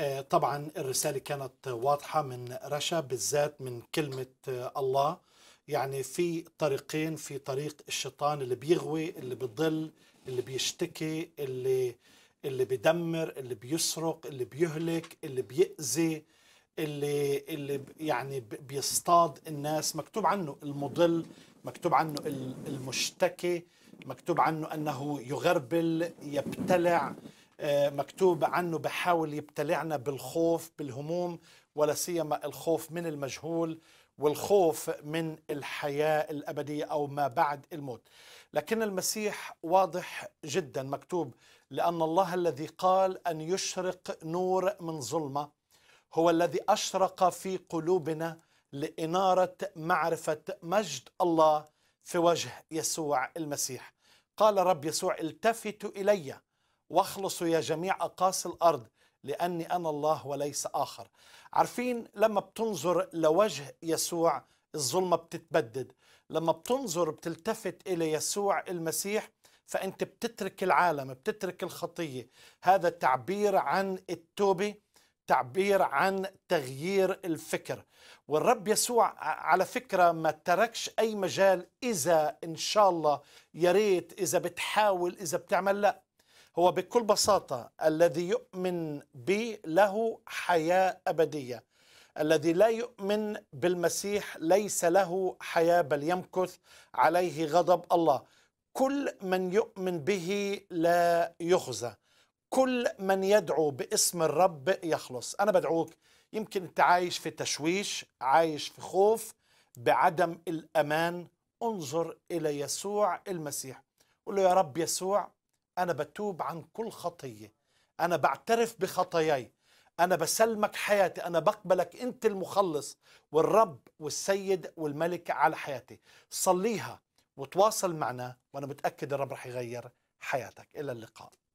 آه، طبعا الرسالة كانت واضحة من رشا بالذات من كلمة آه، الله يعني في طريقين في طريق الشيطان اللي بيغوي اللي بيضل اللي بيشتكي اللي اللي بيدمر اللي بيسرق اللي بيهلك اللي بيأذي اللي اللي يعني بيصطاد الناس مكتوب عنه المضل مكتوب عنه المشتكي مكتوب عنه انه يغربل يبتلع آه، مكتوب عنه بحاول يبتلعنا بالخوف بالهموم ولا سيما الخوف من المجهول والخوف من الحياة الأبدية أو ما بعد الموت لكن المسيح واضح جدا مكتوب لأن الله الذي قال أن يشرق نور من ظلمة هو الذي أشرق في قلوبنا لإنارة معرفة مجد الله في وجه يسوع المسيح قال رب يسوع التفتوا إلي واخلصوا يا جميع أقاصي الأرض لأني أنا الله وليس آخر عارفين لما بتنظر لوجه يسوع الظلمة بتتبدد لما بتنظر بتلتفت إلى يسوع المسيح فأنت بتترك العالم بتترك الخطية هذا تعبير عن التوبة تعبير عن تغيير الفكر والرب يسوع على فكرة ما تركش أي مجال إذا إن شاء الله يا ريت إذا بتحاول إذا بتعمل لا هو بكل بساطة الذي يؤمن بي له حياة أبدية الذي لا يؤمن بالمسيح ليس له حياة بل يمكث عليه غضب الله كل من يؤمن به لا يخزى كل من يدعو باسم الرب يخلص أنا بدعوك يمكن أنت عايش في تشويش عايش في خوف بعدم الأمان انظر إلى يسوع المسيح قل له يا رب يسوع أنا بتوب عن كل خطية أنا بعترف بخطاياي أنا بسلمك حياتي أنا بقبلك أنت المخلص والرب والسيد والملك على حياتي صليها وتواصل معنا وأنا متأكد الرب رح يغير حياتك إلى اللقاء